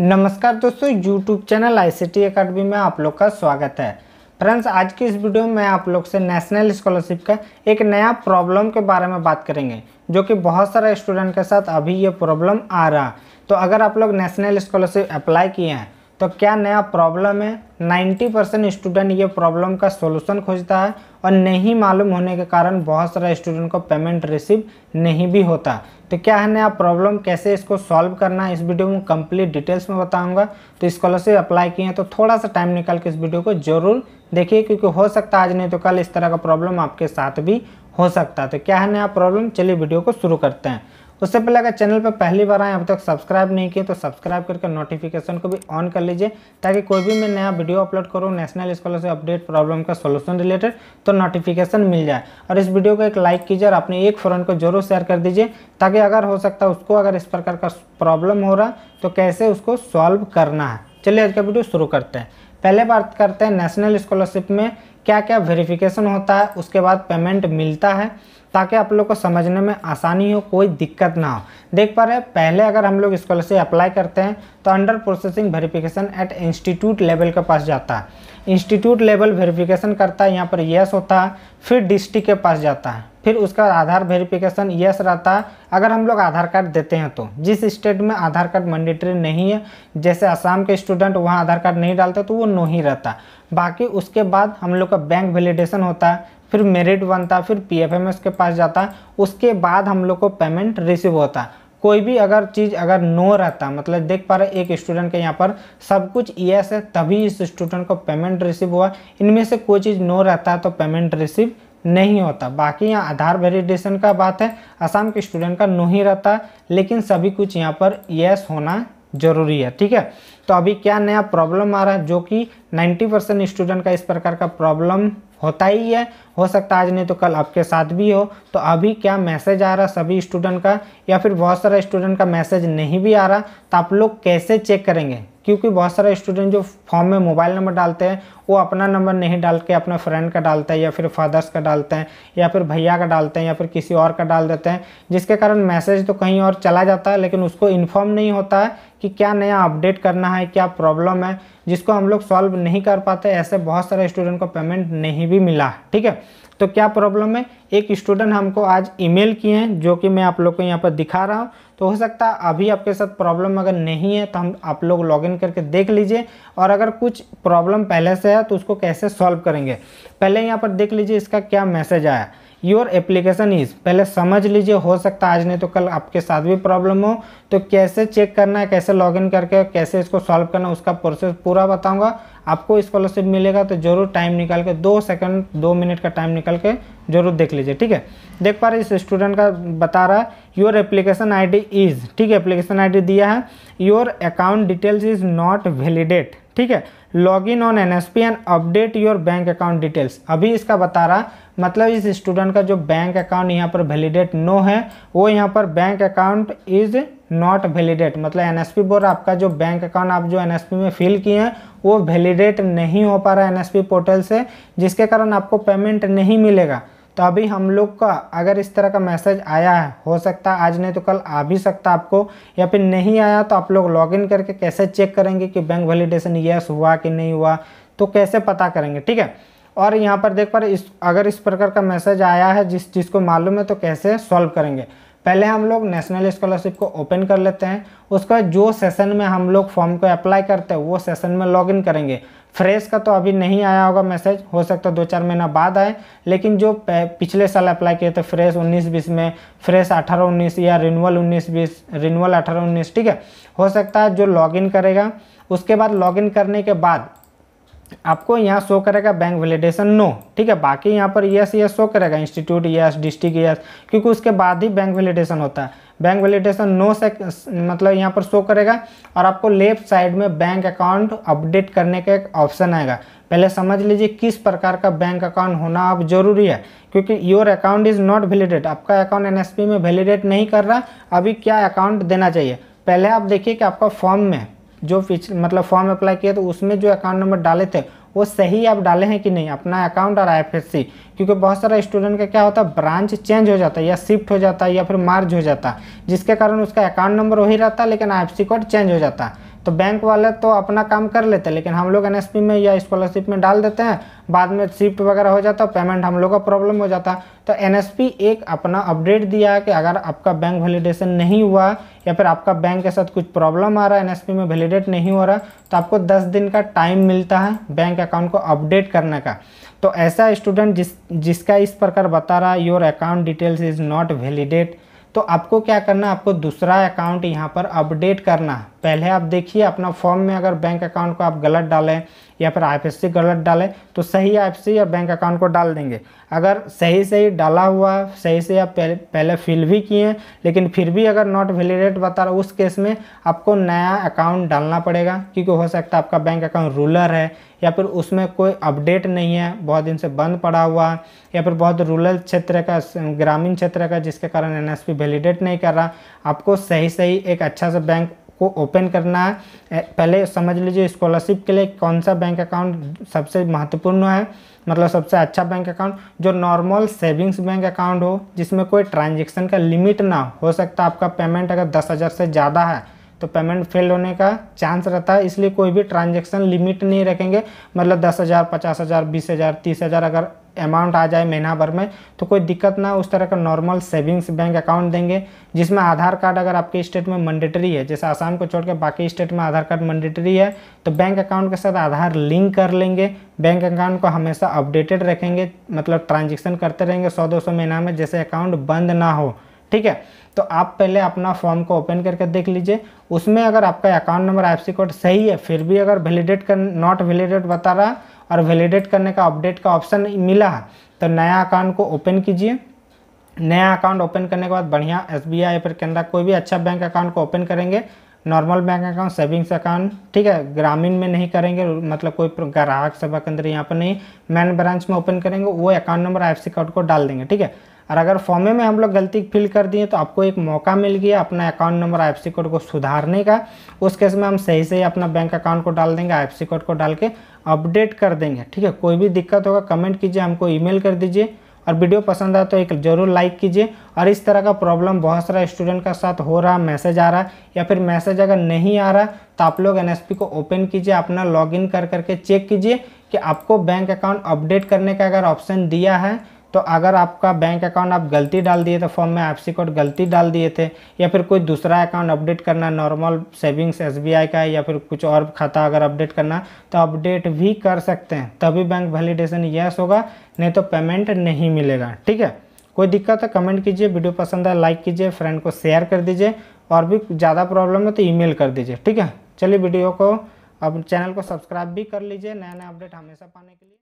नमस्कार दोस्तों YouTube channel I C T academy में आप लोग का स्वागत है फ्रेंड्स आज की इस वीडियो में आप लोग से नेशनल स्कॉलरशिप का एक नया प्रॉब्लम के बारे में बात करेंगे जो कि बहुत सारे स्टूडेंट के साथ अभी ये प्रॉब्लम आ रहा तो अगर आप लोग नेशनल स्कॉलरशिप अप्लाई किए हैं तो क्या नया प्रॉब्लम है 90 परसेंट स्टूडेंट ये प्रॉब्लम का सोल्यूशन खोजता है और नहीं मालूम होने के कारण बहुत सारा स्टूडेंट को पेमेंट रिसीव नहीं भी होता तो क्या है नया प्रॉब्लम कैसे इसको सॉल्व करना है इस वीडियो में कंप्लीट डिटेल्स में बताऊंगा तो स्कॉलरशिप अप्लाई किए हैं तो थोड़ा सा टाइम निकाल के इस वीडियो को जरूर देखिए क्योंकि हो सकता है आज नहीं तो कल इस तरह का प्रॉब्लम आपके साथ भी हो सकता है तो क्या है नया प्रॉब्लम चलिए वीडियो को शुरू करते हैं उससे पहले अगर चैनल पर पहली बार आए अब तक सब्सक्राइब नहीं किए तो सब्सक्राइब करके नोटिफिकेशन को भी ऑन कर लीजिए ताकि कोई भी मैं नया वीडियो अपलोड करूँ नेशनल स्कॉलरशिप अपडेट प्रॉब्लम का सोल्यूशन रिलेटेड तो नोटिफिकेशन मिल जाए और इस वीडियो को एक लाइक कीजिए और अपने एक फ्रेंड को जरूर शेयर कर दीजिए ताकि अगर हो सकता है उसको अगर इस प्रकार का प्रॉब्लम हो रहा तो कैसे उसको सॉल्व करना है चलिए आज का वीडियो शुरू करते हैं पहले बात करते हैं नेशनल स्कॉलरशिप में क्या क्या वेरिफिकेशन होता है उसके बाद पेमेंट मिलता है ताकि आप लोग को समझने में आसानी हो कोई दिक्कत ना हो देख पा रहे पहले अगर हम लोग स्कॉलरशिप अप्लाई करते हैं तो under processing verification at institute level के पास जाता है इंस्टीट्यूट लेवल वेरिफिकेशन करता है यहाँ पर येस होता है फिर डिस्ट्रिक्ट के पास जाता है फिर उसका आधार वेरिफिकेशन यस रहता है अगर हम लोग आधार कार्ड देते हैं तो जिस स्टेट में आधार कार्ड मैंडेटरी नहीं है जैसे आसाम के स्टूडेंट वहाँ आधार कार्ड नहीं डालते तो वो नो ही रहता बाकी उसके बाद हम लोग का बैंक वैलिडेशन होता है फिर मेरिट बनता फिर पीएफएमएस के पास जाता उसके बाद हम लोग को पेमेंट रिसीव होता कोई भी अगर चीज़ अगर नो रहता मतलब देख पा रहे एक स्टूडेंट के यहाँ पर सब कुछ यस है तभी इस स्टूडेंट को पेमेंट रिसीव हुआ इनमें से कोई चीज़ नो रहता तो पेमेंट रिसीव नहीं होता बाकी यहाँ आधार वेरिडेशन का बात है आसाम के स्टूडेंट का नो ही रहता है लेकिन सभी कुछ यहाँ पर यस होना जरूरी है ठीक है तो अभी क्या नया प्रॉब्लम आ रहा है जो कि 90 परसेंट स्टूडेंट का इस प्रकार का प्रॉब्लम होता ही है हो सकता है आज नहीं तो कल आपके साथ भी हो तो अभी क्या मैसेज आ रहा सभी स्टूडेंट का या फिर बहुत सारा स्टूडेंट का मैसेज नहीं भी आ रहा तो आप लोग कैसे चेक करेंगे क्योंकि बहुत सारे स्टूडेंट जो फॉर्म में मोबाइल नंबर डालते हैं वो अपना नंबर नहीं डाल के अपने फ्रेंड का डालते हैं या फिर फादर्स का डालते हैं या फिर भैया का डालते हैं या फिर किसी और का डाल देते हैं जिसके कारण मैसेज तो कहीं और चला जाता है लेकिन उसको इन्फॉर्म नहीं होता है कि क्या नया अपडेट करना है क्या प्रॉब्लम है जिसको हम लोग सॉल्व नहीं कर पाते ऐसे बहुत सारे स्टूडेंट को पेमेंट नहीं भी मिला ठीक है तो क्या प्रॉब्लम है एक स्टूडेंट हमको आज ईमेल किए हैं जो कि मैं आप लोग को यहाँ पर दिखा रहा हूँ तो हो सकता है अभी आपके साथ प्रॉब्लम अगर नहीं है तो हम आप लोग लॉगिन करके देख लीजिए और अगर कुछ प्रॉब्लम पहले से है तो उसको कैसे सॉल्व करेंगे पहले यहाँ पर देख लीजिए इसका क्या मैसेज आया योर एप्लीकेशन इज़ पहले समझ लीजिए हो सकता है आज नहीं तो कल आपके साथ भी प्रॉब्लम हो तो कैसे चेक करना है कैसे लॉगिन करके कैसे इसको सॉल्व करना है उसका प्रोसेस पूरा बताऊंगा आपको स्कॉलरशिप मिलेगा तो जरूर टाइम निकाल के दो सेकंड दो मिनट का टाइम निकाल के जरूर देख लीजिए ठीक है देख पा रहे इस स्टूडेंट का बता रहा है योर एप्लीकेशन आई इज़ ठीक है एप्लीकेशन आई दिया है your account details is not validate ठीक है log in on N S P and update your bank account details अभी इसका बता रहा मतलब इस स्टूडेंट का जो बैंक अकाउंट यहाँ पर वैलिडेट नो है वो यहाँ पर bank account is not validate मतलब एन एस पी बोर्ड आपका जो बैंक अकाउंट आप जो एन एस पी में फिल किए हैं वो वैलिडेट नहीं हो पा रहा है एन एस पी पोर्टल से जिसके कारण आपको पेमेंट नहीं मिलेगा तो अभी हम लोग का अगर इस तरह का मैसेज आया है हो सकता है आज नहीं तो कल आ भी सकता आपको या फिर नहीं आया तो आप लोग लॉगिन करके कैसे चेक करेंगे कि बैंक वैलिडेशन यस हुआ कि नहीं हुआ तो कैसे पता करेंगे ठीक है और यहाँ पर देख पर इस अगर इस प्रकार का मैसेज आया है जिस चीज़ को मालूम है तो कैसे सॉल्व करेंगे पहले हम लोग नेशनल स्कॉलरशिप को ओपन कर लेते हैं उसका जो सेशन में हम लोग फॉर्म को अप्लाई करते हैं वो सेशन में लॉगिन करेंगे फ्रेश का तो अभी नहीं आया होगा मैसेज हो सकता है दो चार महीना बाद आए लेकिन जो पिछले साल अप्लाई किए थे फ्रेश उन्नीस बीस में फ्रेश अठारह उन्नीस या रिन्यूअल उन्नीस बीस रिनल अठारह उन्नीस ठीक है हो सकता है जो लॉगिन करेगा उसके बाद लॉगिन करने के बाद आपको यहाँ शो करेगा बैंक वैलिडेशन नो ठीक है बाकी यहाँ पर यस यस शो करेगा इंस्टीट्यूट यस डिस्ट्रिक्ट यस क्योंकि उसके बाद ही बैंक वैलिडेशन होता है बैंक वैलिडेशन नो से मतलब यहाँ पर शो करेगा और आपको लेफ्ट साइड में बैंक अकाउंट अपडेट करने का एक ऑप्शन आएगा पहले समझ लीजिए किस प्रकार का बैंक अकाउंट होना अब जरूरी है क्योंकि your account is not validate आपका अकाउंट एनएसपी में वैलिडेट नहीं कर रहा अभी क्या अकाउंट देना चाहिए पहले आप देखिए कि आपका फॉर्म में जो मतलब फॉर्म अप्लाई किया तो उसमें जो अकाउंट नंबर डाले थे वो सही आप डाले हैं कि नहीं अपना अकाउंट और आईएफएससी क्योंकि बहुत सारा स्टूडेंट का क्या होता है ब्रांच चेंज हो जाता है या शिफ्ट हो जाता है या फिर मार्ज हो जाता है जिसके कारण उसका अकाउंट नंबर वही रहता है लेकिन आई कोड चेंज हो जाता है तो बैंक वाले तो अपना काम कर लेते हैं लेकिन हम लोग एन में या स्कॉलरशिप में डाल देते हैं बाद में शिफ्ट वगैरह हो जाता है पेमेंट हम लोग का प्रॉब्लम हो जाता तो एन एक अपना अपडेट दिया है कि अगर आपका बैंक वैलिडेशन नहीं हुआ या फिर आपका बैंक के साथ कुछ प्रॉब्लम आ रहा है एन में वैलिडेट नहीं हो रहा तो आपको दस दिन का टाइम मिलता है बैंक अकाउंट को अपडेट करने का तो ऐसा स्टूडेंट जिस जिसका इस प्रकार बता रहा है your account details is not validate तो आपको क्या करना है आपको दूसरा अकाउंट यहाँ पर अपडेट करना है पहले आप देखिए अपना फॉर्म में अगर बैंक अकाउंट को आप गलत डालें या फिर आईएफएससी गलत डालें तो सही सी या बैंक अकाउंट को डाल देंगे अगर सही सही डाला हुआ सही से आप पहले पहले फिल भी किए हैं लेकिन फिर भी अगर नॉट वैलिडेट बता रहा उस केस में आपको नया अकाउंट डालना पड़ेगा क्योंकि हो सकता है आपका बैंक अकाउंट रूलर है या फिर उसमें कोई अपडेट नहीं है बहुत दिन से बंद पड़ा हुआ या फिर बहुत रूरल क्षेत्र का ग्रामीण क्षेत्र का जिसके कारण एन वैलिडेट नहीं कर रहा आपको सही सही एक अच्छा सा बैंक को ओपन करना है पहले समझ लीजिए स्कॉलरशिप के लिए कौन सा बैंक अकाउंट सबसे महत्वपूर्ण है मतलब सबसे अच्छा बैंक अकाउंट जो नॉर्मल सेविंग्स बैंक अकाउंट हो जिसमें कोई ट्रांजेक्शन का लिमिट ना हो सकता है आपका पेमेंट अगर दस हज़ार से ज़्यादा है तो पेमेंट फेल होने का चांस रहता है इसलिए कोई भी ट्रांजेक्शन लिमिट नहीं रखेंगे मतलब दस हज़ार पचास हज़ार बीस हज़ार तीस हज़ार अगर अमाउंट आ जाए महीना भर में तो कोई दिक्कत ना उस तरह का नॉर्मल सेविंग्स बैंक अकाउंट देंगे जिसमें आधार कार्ड अगर आपके स्टेट में मंडेटरी है जैसे आसाम को छोड़कर बाकी स्टेट में आधार कार्ड मंडेटरी है तो बैंक अकाउंट के साथ आधार लिंक कर लेंगे बैंक अकाउंट को हमेशा अपडेटेड रखेंगे मतलब ट्रांजेक्शन करते रहेंगे सौ दो सौ महीना में जैसे अकाउंट बंद ना हो ठीक है तो आप पहले अपना फॉर्म को ओपन करके देख लीजिए उसमें अगर आपका अकाउंट नंबर आई कोड सही है फिर भी अगर वैलिडेट कर नॉट वैलिडेट बता रहा है और वैलिडेट करने का अपडेट का ऑप्शन मिला है तो नया अकाउंट को ओपन कीजिए नया अकाउंट ओपन करने के बाद बढ़िया एस बी आई या फिर कोई भी अच्छा बैंक अकाउंट को ओपन करेंगे normal bank account savings account ठीक है ग्रामीण में नहीं करेंगे मतलब कोई ग्राहक सेवा केंद्र यहाँ पर नहीं मैन ब्रांच में ओपन करेंगे वो अकाउंट नंबर आई कोड को डाल देंगे ठीक है और अगर फॉर्मे में हम लोग गलती फिल कर दिए तो आपको एक मौका मिल गया अपना अकाउंट नंबर आई कोड को सुधारने का उस केस में हम सही से अपना बैंक अकाउंट को डाल देंगे आई कोड को डाल के अपडेट कर देंगे ठीक है कोई भी दिक्कत होगा कमेंट कीजिए हमको ईमेल कर दीजिए और वीडियो पसंद आए तो एक जरूर लाइक कीजिए और इस तरह का प्रॉब्लम बहुत सारा स्टूडेंट का साथ हो रहा मैसेज आ रहा या फिर मैसेज अगर नहीं आ रहा तो आप लोग एन को ओपन कीजिए अपना लॉगिन कर करके चेक कीजिए कि आपको बैंक अकाउंट अपडेट करने का अगर ऑप्शन दिया है तो अगर आपका बैंक अकाउंट आप गलती डाल दिए तो फॉर्म में आपसी कोड गलती डाल दिए थे या फिर कोई दूसरा अकाउंट अपडेट करना नॉर्मल सेविंग्स एसबीआई का है या फिर कुछ और खाता अगर अपडेट करना तो अपडेट भी कर सकते हैं तभी बैंक वैलिडेशन यस होगा नहीं तो पेमेंट नहीं मिलेगा ठीक है कोई दिक्कत है कमेंट कीजिए वीडियो पसंद है लाइक कीजिए फ्रेंड को शेयर कर दीजिए और भी ज़्यादा प्रॉब्लम है तो ईमेल कर दीजिए ठीक है चलिए वीडियो को अब चैनल को सब्सक्राइब भी कर लीजिए नया नया अपडेट हमेशा पाने के लिए